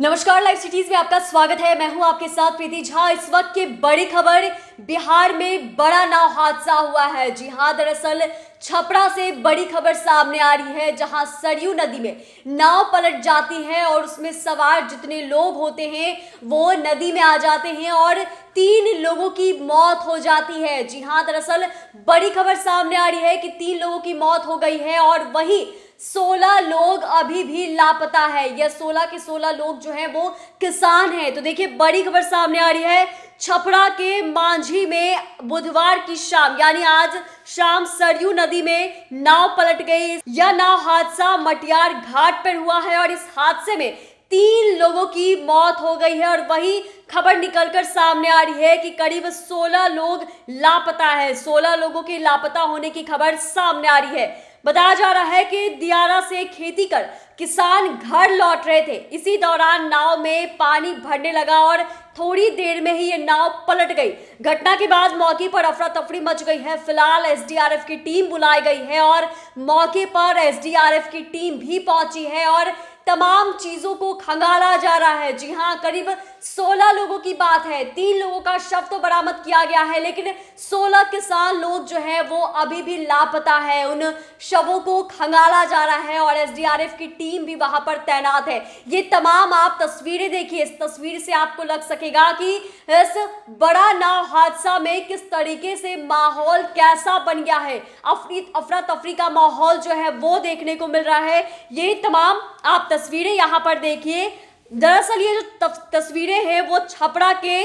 नमस्कार live cities में आपका स्वागत है मैं हूं आपके साथ प्रीति झा इस वक्त की बड़ी खबर बिहार में बड़ा नाव हादसा हुआ है जी हाँ दरअसल छपरा से बड़ी खबर सामने आ रही है जहां सरयू नदी में नाव पलट जाती है और उसमें सवार जितने लोग होते हैं वो नदी में आ जाते हैं और तीन लोगों की मौत हो जाती है जी हाँ दरअसल बड़ी खबर सामने आ रही है कि तीन लोगों की मौत हो गई है और वही सोलह लोग अभी भी लापता है या सोलह के सोलह लोग जो है वो किसान है तो देखिए बड़ी खबर सामने आ रही है छपरा के मांझी में बुधवार की शाम यानी आज शाम सरयू नदी में नाव पलट गई यह नाव हादसा मटियार घाट पर हुआ है और इस हादसे में तीन लोगों की मौत हो गई है और वही खबर निकलकर सामने आ रही है कि करीब 16 लोग लापता है 16 लोगों के लापता होने की खबर सामने आ रही है बताया जा रहा है कि दियारा से खेती कर किसान घर लौट रहे थे इसी दौरान नाव में पानी भरने लगा और थोड़ी देर में ही ये नाव पलट गई घटना के बाद मौके पर अफरा तफरी मच गई है फिलहाल एसडीआरएफ की टीम बुलाई गई है और मौके पर एसडीआरएफ की टीम भी पहुंची है और तमाम चीजों को खंगाला जा रहा है जी हाँ करीब 16 लोगों की बात है तीन लोगों का शव तो बरामद किया गया है लेकिन 16 किसान लोग जो है वो अभी भी लापता है उन शवों को खंगाला जा रहा है और एसडीआरएफ की टीम भी वहां पर तैनात है ये तमाम आप तस्वीरें देखिए इस तस्वीर से आपको लग सकेगा कि इस बड़ा नाव हादसा में किस तरीके से माहौल कैसा बन गया है अफरी अफरा तफरी का माहौल जो है वो देखने को मिल रहा है ये तमाम आप तस्वीरें यहाँ पर देखिए दरअसल ये जो तस्वीरें हैं वो छपरा के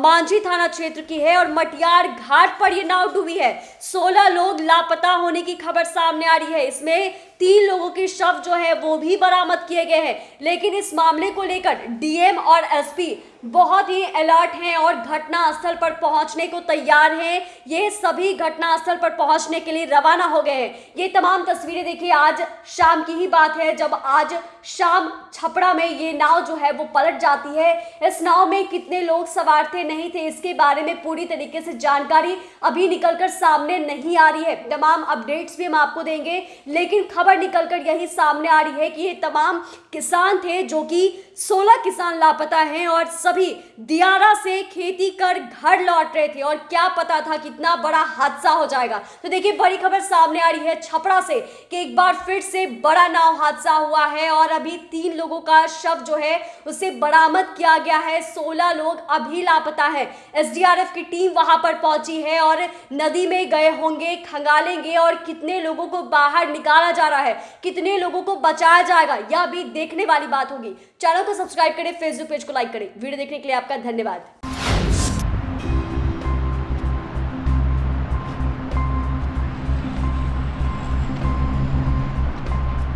मांझी थाना क्षेत्र की है और मटियार घाट पर यह नाव डूबी है 16 लोग लापता होने की खबर सामने आ रही है इसमें तीन लोगों के शव जो है वो भी बरामद किए गए हैं लेकिन इस मामले को लेकर डीएम और एसपी बहुत ही अलर्ट हैं और घटनास्थल पर पहुंचने को तैयार हैं ये सभी घटनास्थल पर पहुंचने के लिए रवाना हो गए हैं ये तमाम तस्वीरें देखिए आज शाम की ही बात है जब आज शाम छपड़ा में ये नाव जो है वो पलट जाती है इस नाव में कितने लोग सवार थे नहीं थे इसके बारे में पूरी तरीके से जानकारी अभी कर सामने नहीं आ रही है तमाम अपडेट्स भी हम आपको देंगे लेकिन खबर निकलकर यही सामने आ रही है कि ये तमाम किसान थे जो कि सोलह किसान लापता हैं और सभी दियारा से खेती कर घर लौट रहे थे और क्या पता था कितना बड़ा हादसा हो जाएगा तो देखिए बड़ी खबर सामने आ रही है छपरा से कि एक बार फिर से बड़ा नाव हादसा हुआ है और अभी तीन लोगों का शव जो है उसे बरामद किया गया है सोलह लोग अभी लापता है एस की टीम वहां पर पहुंची है और नदी में गए होंगे खंगालेंगे और कितने लोगों को बाहर निकाला जा रहा है कितने लोगों को बचाया जाएगा यह भी देखने वाली बात होगी चैनल को सब्सक्राइब करें फेसबुक पेज को लाइक करें वीडियो देखने के लिए आपका धन्यवाद